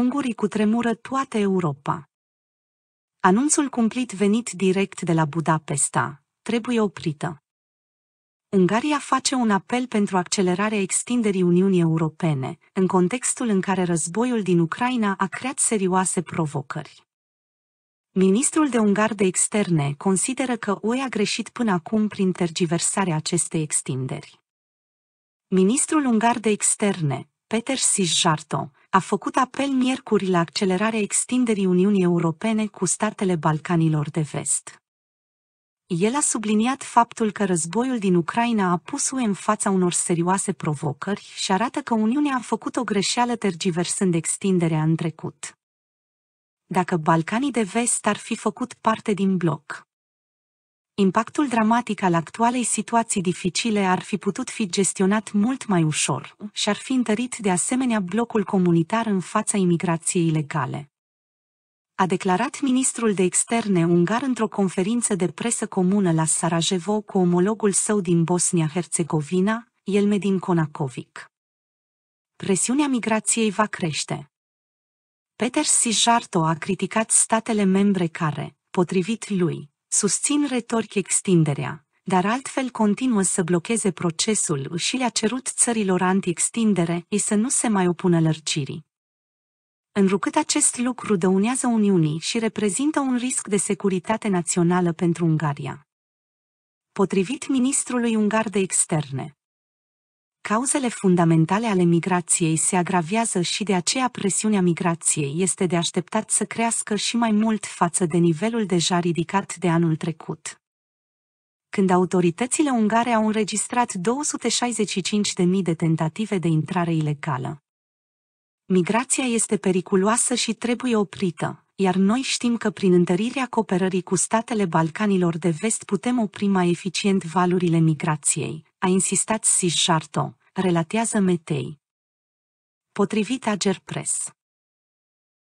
ungurii cu tremură toată Europa. Anunțul cumplit venit direct de la Budapesta trebuie oprită. Ungaria face un apel pentru accelerarea extinderii Uniunii Europene, în contextul în care războiul din Ucraina a creat serioase provocări. Ministrul de Ungar de Externe consideră că UE a greșit până acum prin tergiversarea acestei extinderi. Ministrul Ungar de Externe, Peter Sijjarto, a făcut apel miercuri la accelerarea extinderii Uniunii Europene cu statele Balcanilor de Vest. El a subliniat faptul că războiul din Ucraina a pus UE în fața unor serioase provocări și arată că Uniunea a făcut o greșeală tergiversând extinderea în trecut. Dacă Balcanii de Vest ar fi făcut parte din bloc, Impactul dramatic al actualei situații dificile ar fi putut fi gestionat mult mai ușor și ar fi întărit de asemenea blocul comunitar în fața imigrației ilegale. A declarat ministrul de externe ungar într-o conferință de presă comună la Sarajevo cu omologul său din Bosnia-Herzegovina, Elmedin Konakovic. Presiunea migrației va crește. Peter Sijarto a criticat statele membre care, potrivit lui, susțin retoric extinderea, dar altfel continuă să blocheze procesul și le-a cerut țărilor anti-extindere ei să nu se mai opună lărcirii. Înrucât acest lucru dăunează Uniunii și reprezintă un risc de securitate națională pentru Ungaria. Potrivit ministrului ungar de externe, Cauzele fundamentale ale migrației se agravează și de aceea presiunea migrației este de așteptat să crească și mai mult față de nivelul deja ridicat de anul trecut. Când autoritățile ungare au înregistrat 265.000 de tentative de intrare ilegală. Migrația este periculoasă și trebuie oprită, iar noi știm că prin întărirea cooperării cu statele Balcanilor de vest putem opri mai eficient valurile migrației, a insistat si Charton, relatează Metei. Potrivit Ager Press.